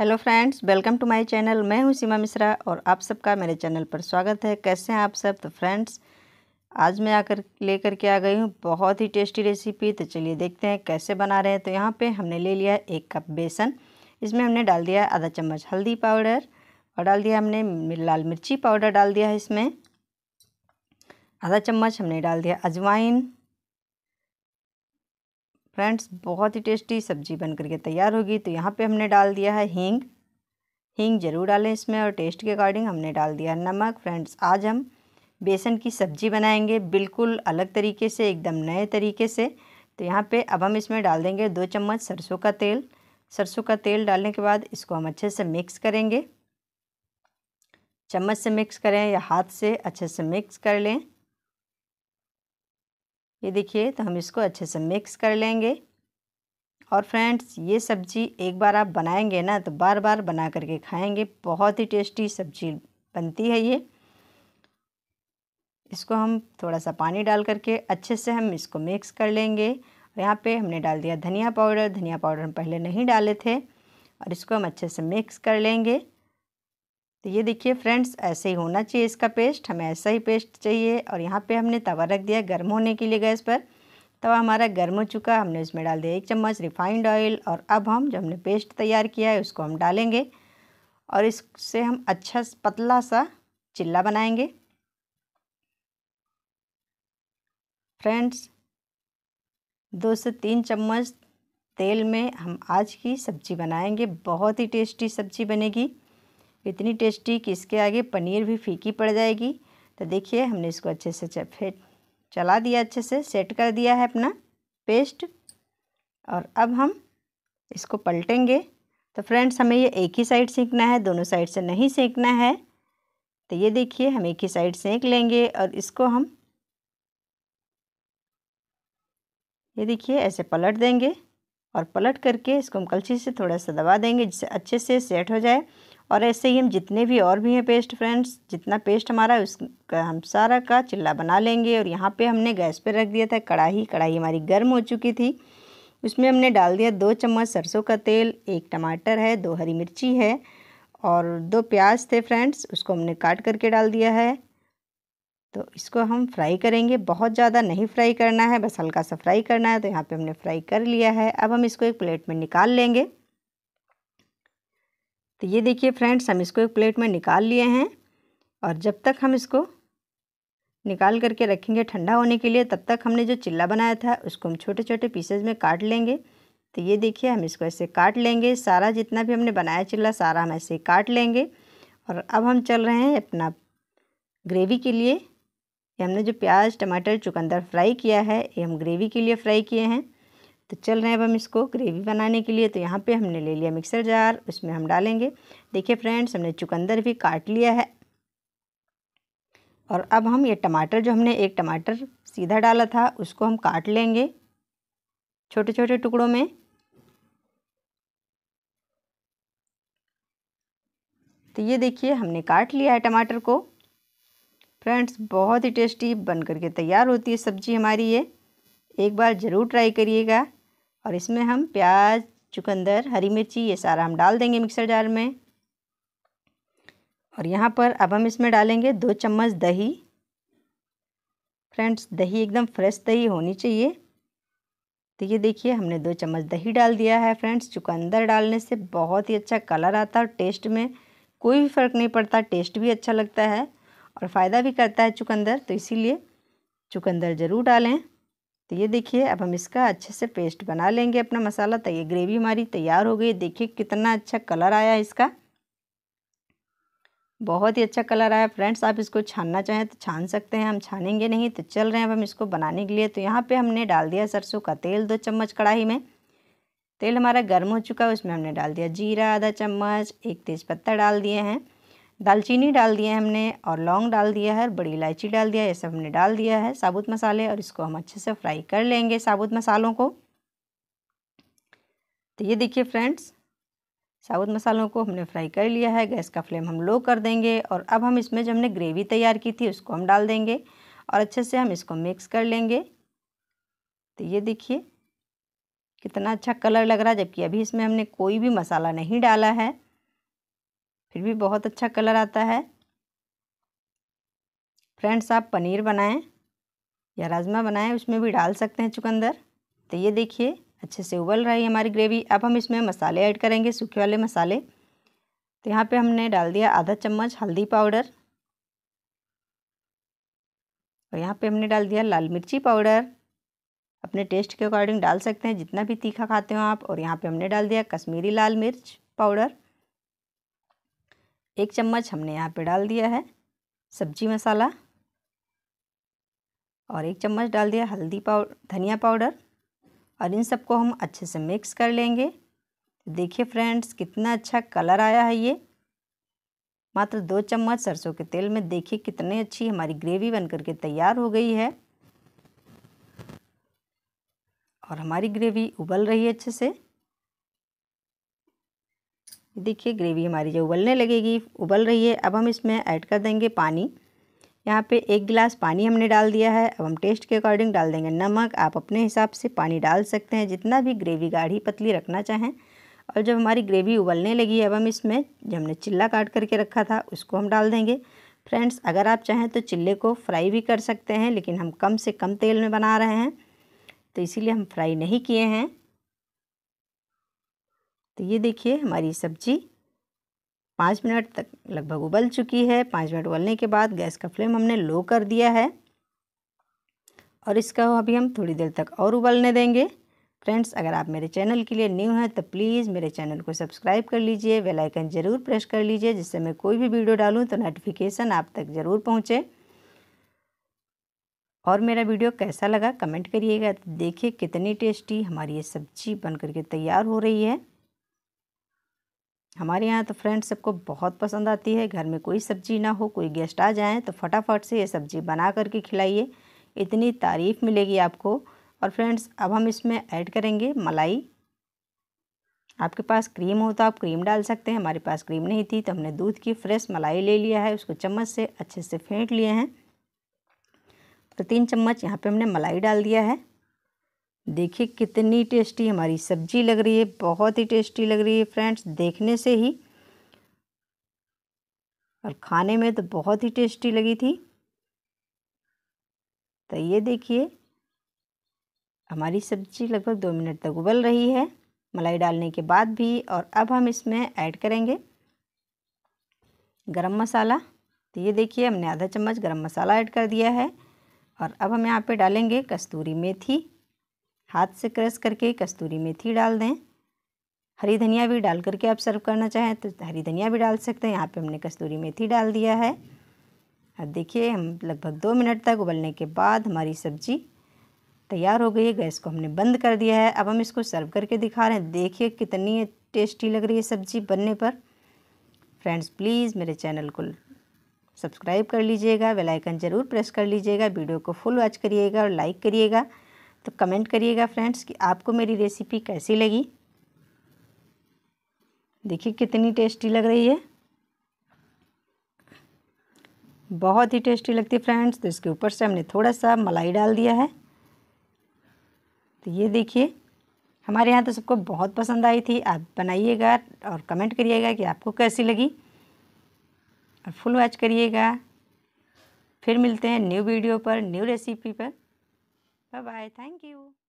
Hello friends welcome to my channel मैं हूं सीमा मिश्रा और आप सबका मेरे चैनल पर स्वागत है कैसे हैं आप सब तो फ्रेंड्स आज मैं आकर लेकर के आ गई हूं बहुत ही टेस्टी रेसिपी तो चलिए देखते हैं कैसे बना रहे हैं तो यहाँ पे हमने ले लिया एक कप बेसन इसमें हमने डाल दिया आधा चम्मच हल्दी पाउडर और डाल दिया हमने लाल मिर्ची पाउडर डाल दिया है इसमें आधा चम्मच हमने डाल दिया अजवाइन फ्रेंड्स बहुत ही टेस्टी सब्जी बन करके तैयार होगी तो यहाँ पे हमने डाल दिया है हींग हींग ज़रूर डालें इसमें और टेस्ट के अकॉर्डिंग हमने डाल दिया नमक फ्रेंड्स आज हम बेसन की सब्जी बनाएंगे बिल्कुल अलग तरीके से एकदम नए तरीके से तो यहाँ पे अब हम इसमें डाल देंगे दो चम्मच सरसों का तेल सरसों का तेल डालने के बाद इसको हम अच्छे से मिक्स करेंगे चम्मच से मिक्स करें या हाथ से अच्छे से मिक्स कर लें ये देखिए तो हम इसको अच्छे से मिक्स कर लेंगे और फ्रेंड्स ये सब्ज़ी एक बार आप बनाएंगे ना तो बार बार बना करके खाएंगे बहुत ही टेस्टी सब्ज़ी बनती है ये इसको हम थोड़ा सा पानी डाल करके अच्छे से हम इसको मिक्स कर लेंगे और यहाँ पे हमने डाल दिया धनिया पाउडर धनिया पाउडर हम पहले नहीं डाले थे और इसको हम अच्छे से मिक्स कर लेंगे तो ये देखिए फ्रेंड्स ऐसे ही होना चाहिए इसका पेस्ट हमें ऐसा ही पेस्ट चाहिए और यहाँ पे हमने तवा रख दिया गर्म होने के लिए गैस पर तवा हमारा गर्म हो चुका हमने इसमें डाल दिया एक चम्मच रिफाइंड ऑयल और अब हम जो हमने पेस्ट तैयार किया है उसको हम डालेंगे और इससे हम अच्छा पतला सा चिल्ला बनाएंगे फ्रेंड्स दो से तीन चम्मच तेल में हम आज की सब्ज़ी बनाएंगे बहुत ही टेस्टी सब्ज़ी बनेगी इतनी टेस्टी कि इसके आगे पनीर भी फीकी पड़ जाएगी तो देखिए हमने इसको अच्छे से चफेट चला दिया अच्छे से सेट कर दिया है अपना पेस्ट और अब हम इसको पलटेंगे तो फ्रेंड्स हमें ये एक ही साइड सेंकना है दोनों साइड से नहीं सेंकना है तो ये देखिए हम एक ही साइड सेंक लेंगे और इसको हम ये देखिए ऐसे पलट देंगे और पलट करके इसको हम कलछी से थोड़ा सा दबा देंगे जिससे अच्छे से सेट हो जाए और ऐसे ही हम जितने भी और भी हैं पेस्ट फ्रेंड्स जितना पेस्ट हमारा उस हम सारा का चिल्ला बना लेंगे और यहाँ पे हमने गैस पे रख दिया था कढ़ाई कढ़ाई हमारी गर्म हो चुकी थी उसमें हमने डाल दिया दो चम्मच सरसों का तेल एक टमाटर है दो हरी मिर्ची है और दो प्याज थे फ्रेंड्स उसको हमने काट करके डाल दिया है तो इसको हम फ्राई करेंगे बहुत ज़्यादा नहीं फ्राई करना है बस हल्का सा फ्राई करना है तो यहाँ पे हमने फ्राई कर लिया है अब हम इसको एक प्लेट में निकाल लेंगे तो ये देखिए फ्रेंड्स हम इसको एक प्लेट में निकाल लिए हैं और जब तक हम इसको निकाल करके रखेंगे ठंडा होने के लिए तब तक हमने जो चिल्ला बनाया था उसको हम छोटे छोटे पीसेज में काट लेंगे तो ये देखिए हम इसको ऐसे काट लेंगे सारा जितना भी हमने बनाया चिल्ला सारा हम ऐसे काट लेंगे और अब हम चल रहे हैं अपना ग्रेवी के लिए हमने जो प्याज टमाटर चुकंदर फ्राई किया है ये हम ग्रेवी के लिए फ्राई किए हैं तो चल रहे हैं अब हम इसको ग्रेवी बनाने के लिए तो यहाँ पे हमने ले लिया मिक्सर जार उसमें हम डालेंगे देखिए फ्रेंड्स हमने चुकंदर भी काट लिया है और अब हम ये टमाटर जो हमने एक टमाटर सीधा डाला था उसको हम काट लेंगे छोटे छोटे टुकड़ों में तो ये देखिए हमने काट लिया है टमाटर को फ्रेंड्स बहुत ही टेस्टी बन करके तैयार होती है सब्ज़ी हमारी ये एक बार ज़रूर ट्राई करिएगा और इसमें हम प्याज चुकंदर हरी मिर्ची ये सारा हम डाल देंगे मिक्सर जार में और यहाँ पर अब हम इसमें डालेंगे दो चम्मच दही फ्रेंड्स दही एकदम फ्रेश दही होनी चाहिए तो ये देखिए हमने दो चम्मच दही डाल दिया है फ्रेंड्स चुकंदर डालने से बहुत ही अच्छा कलर आता है और टेस्ट में कोई भी फ़र्क नहीं पड़ता टेस्ट भी अच्छा लगता है और फ़ायदा भी करता है चुकंदर तो इसीलिए चुकंदर ज़रूर डालें तो ये देखिए अब हम इसका अच्छे से पेस्ट बना लेंगे अपना मसाला तो ये ग्रेवी हमारी तैयार हो गई देखिए कितना अच्छा कलर आया इसका बहुत ही अच्छा कलर आया फ्रेंड्स आप इसको छानना चाहें तो छान सकते हैं हम छानेंगे नहीं तो चल रहे हैं अब हम इसको बनाने के लिए तो यहाँ पे हमने डाल दिया सरसों का तेल दो चम्मच कढ़ाई में तेल हमारा गर्म हो चुका है उसमें हमने डाल दिया जीरा आधा चम्मच एक तेज़पत्ता डाल दिए हैं दालचीनी डाल दिया है हमने और लौंग डाल दिया है बड़ी इलायची डाल दिया है ये सब हमने डाल दिया है साबुत मसाले और इसको हम अच्छे से फ्राई कर लेंगे साबुत मसालों को तो ये देखिए फ्रेंड्स साबुत मसालों को हमने फ्राई कर लिया है गैस का फ्लेम हम लो कर देंगे और अब हम इसमें जो हमने ग्रेवी तैयार की थी उसको हम डाल देंगे और अच्छे से हम इसको मिक्स कर लेंगे तो ये देखिए कितना अच्छा कलर लग रहा है जबकि अभी इसमें हमने कोई भी मसाला नहीं डाला है फिर भी बहुत अच्छा कलर आता है फ्रेंड्स आप पनीर बनाएं या राजमा बनाएं उसमें भी डाल सकते हैं चुकंदर तो ये देखिए अच्छे से उबल रही है हमारी ग्रेवी अब हम इसमें मसाले ऐड करेंगे सूखे वाले मसाले तो यहाँ पे हमने डाल दिया आधा चम्मच हल्दी पाउडर और यहाँ पे हमने डाल दिया लाल मिर्ची पाउडर अपने टेस्ट के अकॉर्डिंग डाल सकते हैं जितना भी तीखा खाते हो आप और यहाँ पर हमने डाल दिया कश्मीरी लाल मिर्च पाउडर एक चम्मच हमने यहाँ पे डाल दिया है सब्जी मसाला और एक चम्मच डाल दिया हल्दी पाउडर धनिया पाउडर और इन सबको हम अच्छे से मिक्स कर लेंगे देखिए फ्रेंड्स कितना अच्छा कलर आया है ये मात्र दो चम्मच सरसों के तेल में देखिए कितनी अच्छी हमारी ग्रेवी बन करके तैयार हो गई है और हमारी ग्रेवी उबल रही है अच्छे से देखिए ग्रेवी हमारी जो उबलने लगेगी उबल रही है अब हम इसमें ऐड कर देंगे पानी यहाँ पे एक गिलास पानी हमने डाल दिया है अब हम टेस्ट के अकॉर्डिंग डाल देंगे नमक आप अपने हिसाब से पानी डाल सकते हैं जितना भी ग्रेवी गाढ़ी पतली रखना चाहें और जब हमारी ग्रेवी उबलने लगी अब हम इसमें जो हमने चिल्ला काट करके रखा था उसको हम डाल देंगे फ्रेंड्स अगर आप चाहें तो चिल्ले को फ्राई भी कर सकते हैं लेकिन हम कम से कम तेल में बना रहे हैं तो इसीलिए हम फ्राई नहीं किए हैं तो ये देखिए हमारी सब्जी पाँच मिनट तक लगभग उबल चुकी है पाँच मिनट उबलने के बाद गैस का फ्लेम हमने लो कर दिया है और इसका अभी हम थोड़ी देर तक और उबलने देंगे फ्रेंड्स अगर आप मेरे चैनल के लिए न्यू हैं तो प्लीज़ मेरे चैनल को सब्सक्राइब कर लीजिए बेल आइकन ज़रूर प्रेस कर लीजिए जिससे मैं कोई भी वीडियो डालूं तो नोटिफिकेशन आप तक ज़रूर पहुंचे और मेरा वीडियो कैसा लगा कमेंट करिएगा तो देखिए कितनी टेस्टी हमारी ये सब्जी बन करके तैयार हो रही है हमारे यहाँ तो फ्रेंड्स सबको बहुत पसंद आती है घर में कोई सब्ज़ी ना हो कोई गेस्ट आ जाए तो फटाफट से ये सब्ज़ी बना करके खिलाइए इतनी तारीफ़ मिलेगी आपको और फ्रेंड्स अब हम इसमें ऐड करेंगे मलाई आपके पास क्रीम हो तो आप क्रीम डाल सकते हैं हमारे पास क्रीम नहीं थी तो हमने दूध की फ्रेश मलाई ले लिया है उसको चम्मच से अच्छे से फेंट लिए हैं तो तीन चम्मच यहाँ पे हमने मलाई डाल दिया है देखिए कितनी टेस्टी हमारी सब्जी लग रही है बहुत ही टेस्टी लग रही है फ्रेंड्स देखने से ही और खाने में तो बहुत ही टेस्टी लगी थी तो ये देखिए हमारी सब्जी लगभग दो मिनट तक उबल रही है मलाई डालने के बाद भी और अब हम इसमें ऐड करेंगे गरम मसाला तो ये देखिए हमने आधा चम्मच गरम मसाला ऐड कर दिया है और अब हम यहाँ पे डालेंगे कस्तूरी मेथी हाथ से क्रश करके कस्तूरी मेथी डाल दें हरी धनिया भी डाल करके आप सर्व करना चाहें तो हरी धनिया भी डाल सकते हैं यहाँ पे हमने कस्तूरी मेथी डाल दिया है अब देखिए हम लगभग दो मिनट तक उबलने के बाद हमारी सब्जी तैयार हो गई है गैस को हमने बंद कर दिया है अब हम इसको सर्व करके दिखा रहे हैं देखिए कितनी टेस्टी लग रही है सब्जी बनने पर फ्रेंड्स प्लीज़ मेरे चैनल को सब्सक्राइब कर लीजिएगा बेलाइकन ज़रूर प्रेस कर लीजिएगा वीडियो को फुल वॉच करिएगा और लाइक करिएगा तो कमेंट करिएगा फ्रेंड्स कि आपको मेरी रेसिपी कैसी लगी देखिए कितनी टेस्टी लग रही है बहुत ही टेस्टी लगती है फ्रेंड्स तो इसके ऊपर से हमने थोड़ा सा मलाई डाल दिया है तो ये देखिए हमारे यहाँ तो सबको बहुत पसंद आई थी आप बनाइएगा और कमेंट करिएगा कि आपको कैसी लगी और फुल वॉच करिएगा फिर मिलते हैं न्यू वीडियो पर न्यू रेसिपी पर Bye bye. Thank you.